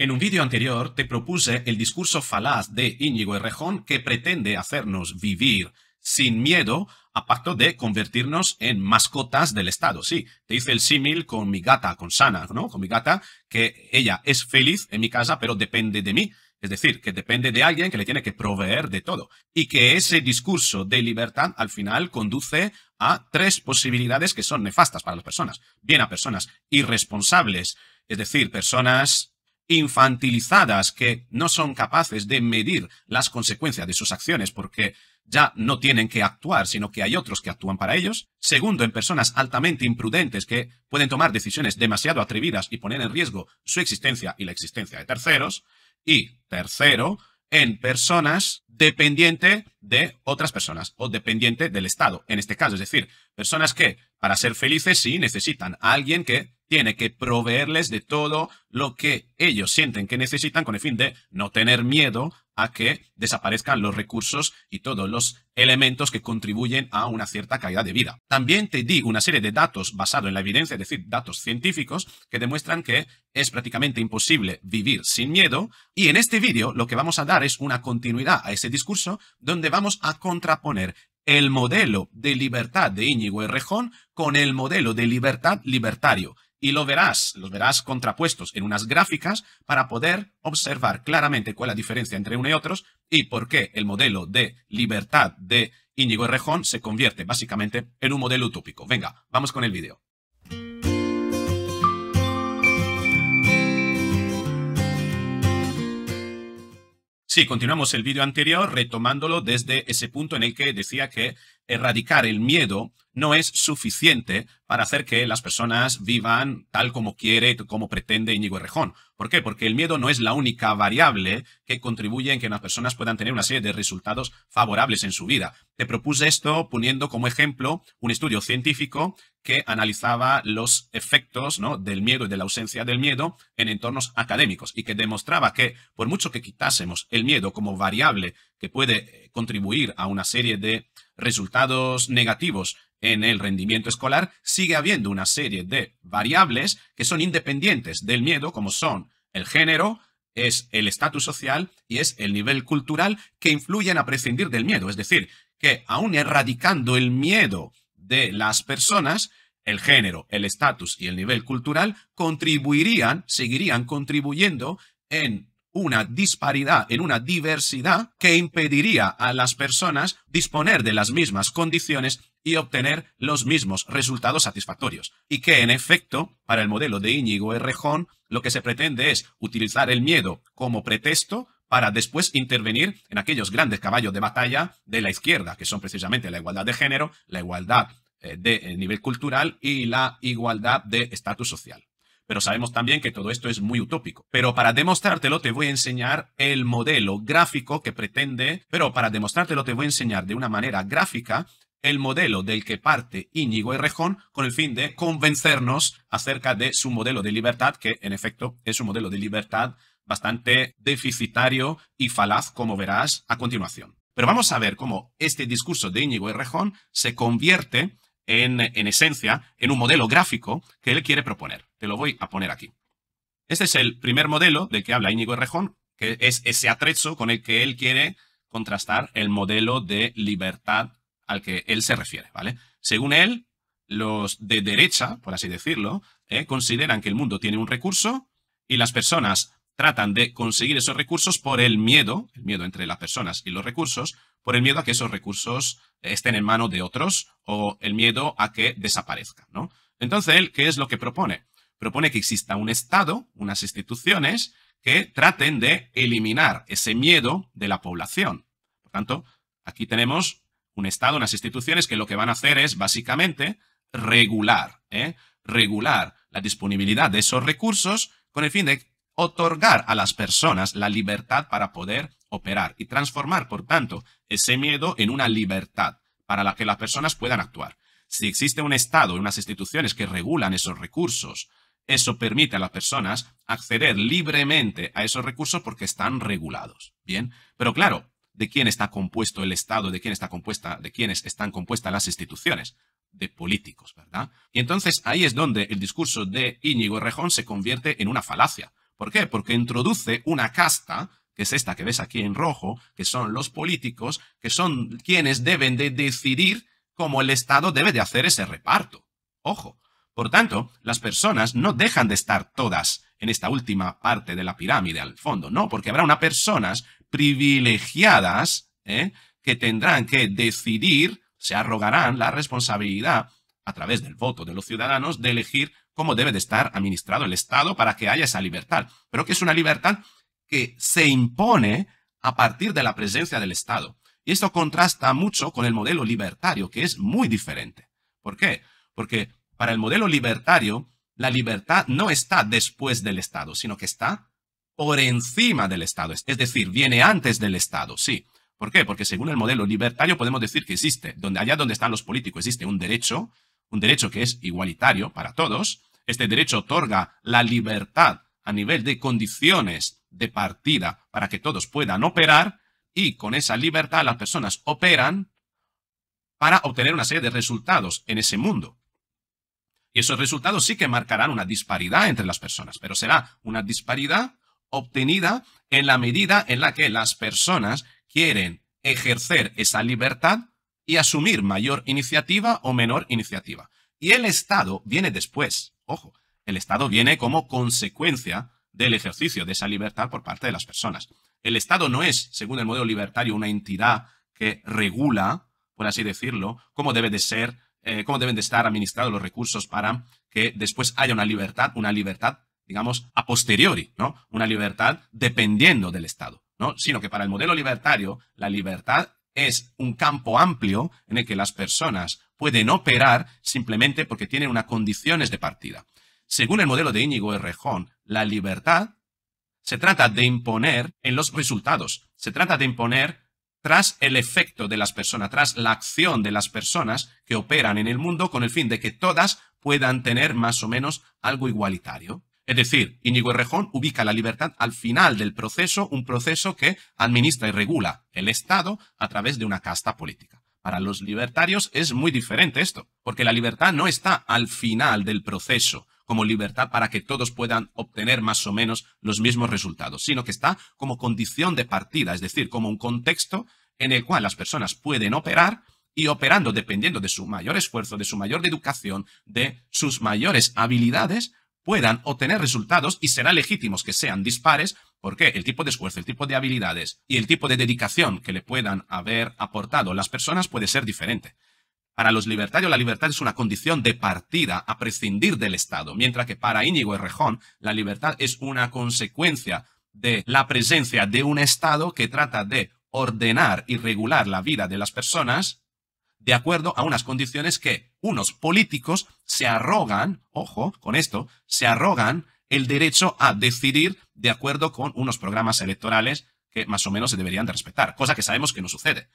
En un vídeo anterior te propuse el discurso falaz de Íñigo Errejón que pretende hacernos vivir sin miedo a pacto de convertirnos en mascotas del Estado. Sí, te hice el símil con mi gata, con Sana, ¿no? Con mi gata, que ella es feliz en mi casa, pero depende de mí. Es decir, que depende de alguien que le tiene que proveer de todo. Y que ese discurso de libertad al final conduce a tres posibilidades que son nefastas para las personas. Bien a personas irresponsables, es decir, personas infantilizadas que no son capaces de medir las consecuencias de sus acciones porque ya no tienen que actuar, sino que hay otros que actúan para ellos. Segundo, en personas altamente imprudentes que pueden tomar decisiones demasiado atrevidas y poner en riesgo su existencia y la existencia de terceros. Y tercero, en personas dependiente de otras personas o dependiente del Estado, en este caso. Es decir, personas que para ser felices sí necesitan a alguien que tiene que proveerles de todo lo que ellos sienten que necesitan con el fin de no tener miedo a que desaparezcan los recursos y todos los elementos que contribuyen a una cierta calidad de vida. También te di una serie de datos basados en la evidencia, es decir, datos científicos que demuestran que es prácticamente imposible vivir sin miedo y en este vídeo lo que vamos a dar es una continuidad a ese discurso donde vamos a contraponer el modelo de libertad de Íñigo Rejón con el modelo de libertad libertario y lo verás, los verás contrapuestos en unas gráficas para poder observar claramente cuál es la diferencia entre uno y otros y por qué el modelo de libertad de Íñigo Errejón se convierte básicamente en un modelo utópico. Venga, vamos con el vídeo. Sí, continuamos el vídeo anterior retomándolo desde ese punto en el que decía que erradicar el miedo no es suficiente para hacer que las personas vivan tal como quiere, como pretende Íñigo Errejón. ¿Por qué? Porque el miedo no es la única variable que contribuye en que las personas puedan tener una serie de resultados favorables en su vida. Te propuse esto poniendo como ejemplo un estudio científico que analizaba los efectos ¿no? del miedo y de la ausencia del miedo en entornos académicos y que demostraba que por mucho que quitásemos el miedo como variable que puede eh, contribuir a una serie de resultados negativos en el rendimiento escolar, sigue habiendo una serie de variables que son independientes del miedo, como son el género, es el estatus social y es el nivel cultural que influyen a prescindir del miedo. Es decir, que aún erradicando el miedo de las personas, el género, el estatus y el nivel cultural contribuirían, seguirían contribuyendo en una disparidad, en una diversidad que impediría a las personas disponer de las mismas condiciones y obtener los mismos resultados satisfactorios. Y que, en efecto, para el modelo de Íñigo Errejón, lo que se pretende es utilizar el miedo como pretexto para después intervenir en aquellos grandes caballos de batalla de la izquierda, que son precisamente la igualdad de género, la igualdad eh, de eh, nivel cultural y la igualdad de estatus social. Pero sabemos también que todo esto es muy utópico. Pero para demostrártelo te voy a enseñar el modelo gráfico que pretende, pero para demostrártelo te voy a enseñar de una manera gráfica el modelo del que parte Íñigo Errejón con el fin de convencernos acerca de su modelo de libertad, que en efecto es un modelo de libertad bastante deficitario y falaz, como verás a continuación. Pero vamos a ver cómo este discurso de Íñigo Errejón se convierte en, en esencia en un modelo gráfico que él quiere proponer. Te lo voy a poner aquí. Este es el primer modelo del que habla Íñigo Errejón, que es ese atrecho con el que él quiere contrastar el modelo de libertad al que él se refiere, ¿vale? Según él, los de derecha, por así decirlo, eh, consideran que el mundo tiene un recurso y las personas tratan de conseguir esos recursos por el miedo, el miedo entre las personas y los recursos, por el miedo a que esos recursos estén en manos de otros o el miedo a que desaparezcan, ¿no? Entonces, él, ¿qué es lo que propone? propone que exista un Estado, unas instituciones, que traten de eliminar ese miedo de la población. Por tanto, aquí tenemos un Estado, unas instituciones que lo que van a hacer es básicamente regular, ¿eh? regular la disponibilidad de esos recursos con el fin de otorgar a las personas la libertad para poder operar y transformar, por tanto, ese miedo en una libertad para la que las personas puedan actuar. Si existe un Estado unas instituciones que regulan esos recursos, eso permite a las personas acceder libremente a esos recursos porque están regulados. Bien, pero claro, ¿de quién está compuesto el Estado? ¿De quién está compuesta? ¿De quiénes están compuestas las instituciones? de políticos, ¿verdad? Y entonces ahí es donde el discurso de Íñigo Rejón se convierte en una falacia. ¿Por qué? Porque introduce una casta, que es esta que ves aquí en rojo, que son los políticos, que son quienes deben de decidir cómo el Estado debe de hacer ese reparto. Ojo, por tanto, las personas no dejan de estar todas en esta última parte de la pirámide al fondo, no, porque habrá unas personas privilegiadas ¿eh? que tendrán que decidir, se arrogarán la responsabilidad a través del voto de los ciudadanos de elegir cómo debe de estar administrado el Estado para que haya esa libertad, pero que es una libertad que se impone a partir de la presencia del Estado. Y esto contrasta mucho con el modelo libertario, que es muy diferente. ¿Por qué? Porque para el modelo libertario, la libertad no está después del Estado, sino que está por encima del Estado. Es decir, viene antes del Estado, sí. ¿Por qué? Porque según el modelo libertario podemos decir que existe, donde, allá donde están los políticos existe un derecho, un derecho que es igualitario para todos. Este derecho otorga la libertad a nivel de condiciones de partida para que todos puedan operar y con esa libertad las personas operan para obtener una serie de resultados en ese mundo. Y esos resultados sí que marcarán una disparidad entre las personas, pero será una disparidad obtenida en la medida en la que las personas quieren ejercer esa libertad y asumir mayor iniciativa o menor iniciativa. Y el Estado viene después. Ojo, el Estado viene como consecuencia del ejercicio de esa libertad por parte de las personas. El Estado no es, según el modelo libertario, una entidad que regula, por así decirlo, cómo debe de ser eh, cómo deben de estar administrados los recursos para que después haya una libertad, una libertad, digamos, a posteriori, ¿no? Una libertad dependiendo del Estado, ¿no? Sino que para el modelo libertario, la libertad es un campo amplio en el que las personas pueden operar simplemente porque tienen unas condiciones de partida. Según el modelo de Íñigo Errejón, la libertad se trata de imponer en los resultados, se trata de imponer tras el efecto de las personas, tras la acción de las personas que operan en el mundo con el fin de que todas puedan tener más o menos algo igualitario. Es decir, Íñigo Rejón ubica la libertad al final del proceso, un proceso que administra y regula el Estado a través de una casta política. Para los libertarios es muy diferente esto, porque la libertad no está al final del proceso, como libertad para que todos puedan obtener más o menos los mismos resultados, sino que está como condición de partida, es decir, como un contexto en el cual las personas pueden operar y operando dependiendo de su mayor esfuerzo, de su mayor educación, de sus mayores habilidades, puedan obtener resultados y será legítimos que sean dispares porque el tipo de esfuerzo, el tipo de habilidades y el tipo de dedicación que le puedan haber aportado las personas puede ser diferente. Para los libertarios, la libertad es una condición de partida a prescindir del Estado, mientras que para Íñigo Errejón, la libertad es una consecuencia de la presencia de un Estado que trata de ordenar y regular la vida de las personas de acuerdo a unas condiciones que unos políticos se arrogan, ojo con esto, se arrogan el derecho a decidir de acuerdo con unos programas electorales que más o menos se deberían de respetar, cosa que sabemos que no sucede.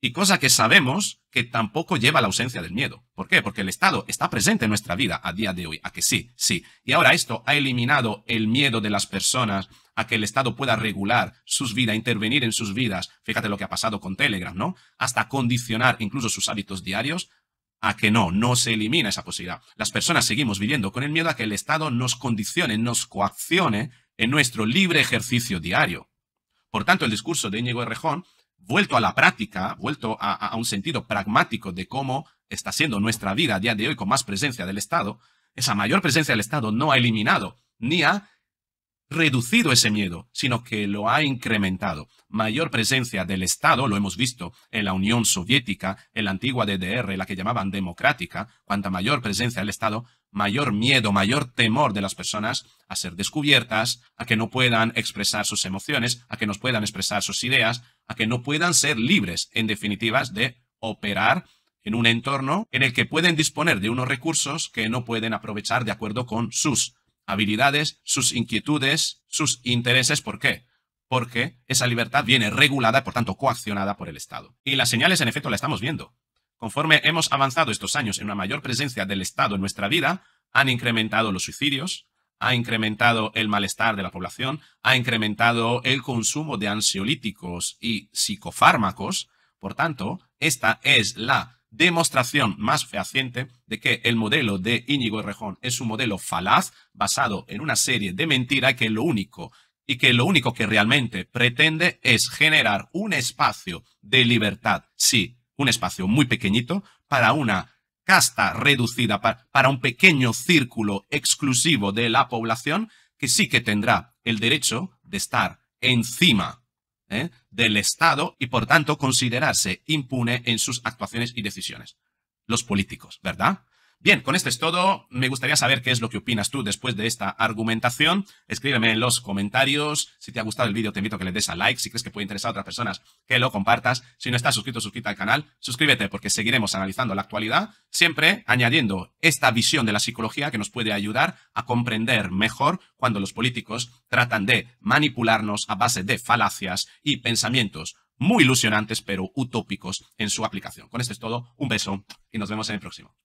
Y cosa que sabemos que tampoco lleva la ausencia del miedo. ¿Por qué? Porque el Estado está presente en nuestra vida a día de hoy, a que sí, sí. Y ahora esto ha eliminado el miedo de las personas a que el Estado pueda regular sus vidas, intervenir en sus vidas. Fíjate lo que ha pasado con Telegram, ¿no? Hasta condicionar incluso sus hábitos diarios a que no, no se elimina esa posibilidad. Las personas seguimos viviendo con el miedo a que el Estado nos condicione, nos coaccione en nuestro libre ejercicio diario. Por tanto, el discurso de Íñigo Errejón vuelto a la práctica, vuelto a, un sentido pragmático de cómo está siendo nuestra vida a día de hoy con más presencia del Estado, esa mayor presencia del Estado no ha eliminado ni ha reducido ese miedo, sino que lo ha incrementado. Mayor presencia del Estado, lo hemos visto en la Unión Soviética, en la antigua DDR, la que llamaban democrática, cuanta mayor presencia del Estado, mayor miedo, mayor temor de las personas a ser descubiertas, a que no puedan expresar sus emociones, a que no puedan expresar sus ideas, a que no puedan ser libres, en definitiva, de operar en un entorno en el que pueden disponer de unos recursos que no pueden aprovechar de acuerdo con sus habilidades, sus inquietudes, sus intereses. ¿Por qué? Porque esa libertad viene regulada, por tanto coaccionada por el Estado. Y las señales, en efecto, la estamos viendo. Conforme hemos avanzado estos años en una mayor presencia del Estado en nuestra vida, han incrementado los suicidios, ha incrementado el malestar de la población, ha incrementado el consumo de ansiolíticos y psicofármacos. Por tanto, esta es la demostración más fehaciente de que el modelo de Íñigo Errejón es un modelo falaz basado en una serie de mentiras que lo único y que lo único que realmente pretende es generar un espacio de libertad, sí, un espacio muy pequeñito para una casta reducida, para, para un pequeño círculo exclusivo de la población que sí que tendrá el derecho de estar encima ¿eh? del Estado y por tanto considerarse impune en sus actuaciones y decisiones. Los políticos, ¿verdad? Bien, con esto es todo. Me gustaría saber qué es lo que opinas tú después de esta argumentación. Escríbeme en los comentarios. Si te ha gustado el vídeo, te invito a que le des a like. Si crees que puede interesar a otras personas, que lo compartas. Si no estás suscrito, suscríbete al canal. Suscríbete porque seguiremos analizando la actualidad, siempre añadiendo esta visión de la psicología que nos puede ayudar a comprender mejor cuando los políticos tratan de manipularnos a base de falacias y pensamientos muy ilusionantes pero utópicos en su aplicación. Con esto es todo, un beso y nos vemos en el próximo.